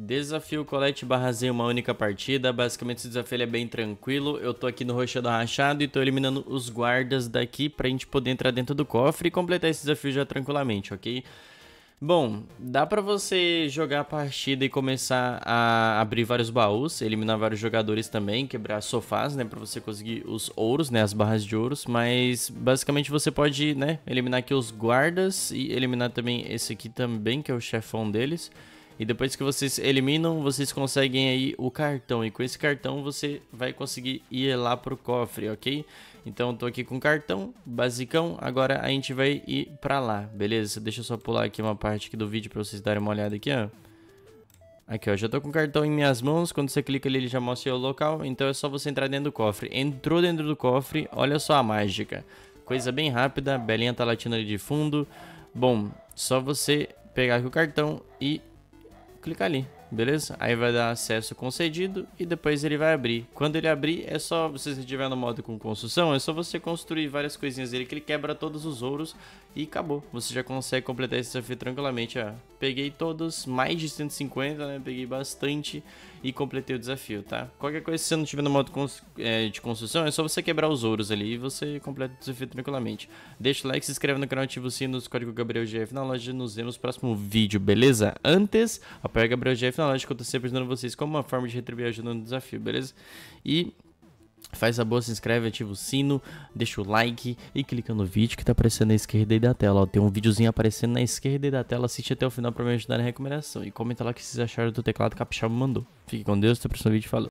Desafio colete barra Z, uma única partida. Basicamente esse desafio é bem tranquilo. Eu tô aqui no rochedo rachado e tô eliminando os guardas daqui pra gente poder entrar dentro do cofre e completar esse desafio já tranquilamente, ok? Bom, dá pra você jogar a partida e começar a abrir vários baús, eliminar vários jogadores também, quebrar sofás, né, pra você conseguir os ouros, né, as barras de ouros, mas basicamente você pode, né, eliminar aqui os guardas e eliminar também esse aqui também, que é o chefão deles. E depois que vocês eliminam, vocês conseguem aí o cartão. E com esse cartão você vai conseguir ir lá pro cofre, ok? Então eu tô aqui com cartão, basicão. Agora a gente vai ir pra lá, beleza? Deixa eu só pular aqui uma parte aqui do vídeo pra vocês darem uma olhada aqui, ó. Aqui, ó, já tô com o cartão em minhas mãos, quando você clica ali ele já mostra o local, então é só você entrar dentro do cofre. Entrou dentro do cofre, olha só a mágica. Coisa bem rápida, a Belinha tá latindo ali de fundo. Bom, só você pegar aqui o cartão e clica ali beleza? Aí vai dar acesso concedido e depois ele vai abrir. Quando ele abrir, é só, se você estiver no modo com construção, é só você construir várias coisinhas dele que ele quebra todos os ouros e acabou. Você já consegue completar esse desafio tranquilamente. Ah, peguei todos, mais de 150, né? Peguei bastante e completei o desafio, tá? Qualquer coisa, se você não estiver no modo é, de construção, é só você quebrar os ouros ali e você completa o desafio tranquilamente. Deixa o like, se inscreve no canal, ativa o sino, código GabrielGF na loja. Nos vemos no próximo vídeo, beleza? Antes, apoia GabrielGF live que eu tô sempre ajudando vocês como uma forma de retribuir ajudando no desafio, beleza? E Faz a boa, se inscreve, ativa o sino, deixa o like e clica no vídeo que tá aparecendo na esquerda aí da tela. Ó, tem um videozinho aparecendo na esquerda aí da tela, assiste até o final pra me ajudar na recomendação. E comenta lá o que vocês acharam do teclado que a Capixaba mandou. Fique com Deus, até o próximo vídeo, falou.